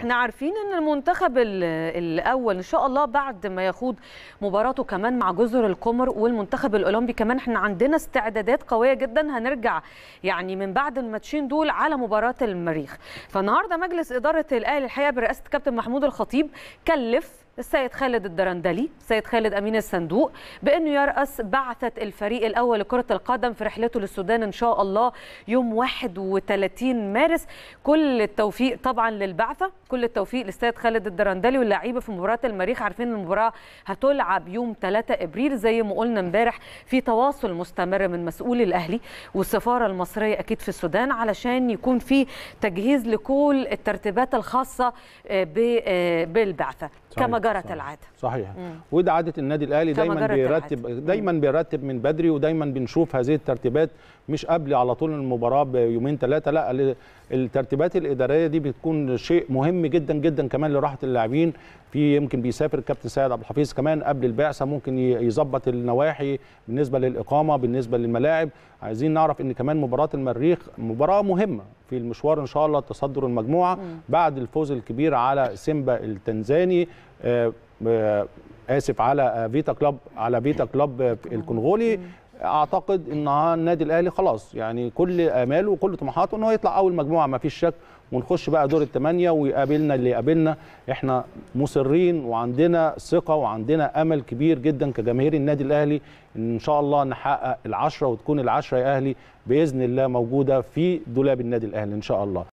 احنا عارفين ان المنتخب الاول ان شاء الله بعد ما يخوض مباراته كمان مع جزر القمر والمنتخب الاولمبي كمان احنا عندنا استعدادات قويه جدا هنرجع يعني من بعد الماتشين دول على مباراه المريخ فالنهارده مجلس اداره الاهلي الحقيقه برئاسه كابتن محمود الخطيب كلف السيد خالد الدرندلي السيد خالد امين الصندوق بانه يراس بعثه الفريق الاول لكره القدم في رحلته للسودان ان شاء الله يوم 31 مارس كل التوفيق طبعا للبعثه كل التوفيق للسيد خالد الدرندلي واللعيبه في مباراه المريخ عارفين المباراه هتلعب يوم 3 ابريل زي ما قلنا امبارح في تواصل مستمر من مسؤولي الاهلي والسفاره المصريه اكيد في السودان علشان يكون في تجهيز لكل الترتيبات الخاصه آه، آه، بالبعثه كما جرت صحيح. العاده صحيح مم. وده عاده النادي الاهلي دايما بيرتب العادة. دايما بيرتب من بدري ودايما بنشوف هذه الترتيبات مش قبل على طول المباراه بيومين ثلاثه لا الترتيبات الاداريه دي بتكون شيء مهم جدا جدا كمان لراحه اللاعبين في يمكن بيسافر الكابتن سيد عبد الحفيظ كمان قبل البعثه ممكن يظبط النواحي بالنسبه للاقامه بالنسبه للملاعب عايزين نعرف ان كمان مباراه المريخ مباراه مهمه في المشوار ان شاء الله تصدر المجموعه بعد الفوز الكبير على سيمبا التنزاني آه، آه، اسف على آه، فيتا كلوب على فيتا كلوب الكونغولي اعتقد ان النادي الاهلي خلاص يعني كل اماله وكل طموحاته ان هو يطلع اول مجموعه ما فيش شك ونخش بقى دور الثمانيه ويقابلنا اللي يقابلنا احنا مصرين وعندنا ثقه وعندنا امل كبير جدا كجماهير النادي الاهلي ان شاء الله نحقق العشره وتكون العشره يا اهلي باذن الله موجوده في دولاب النادي الاهلي ان شاء الله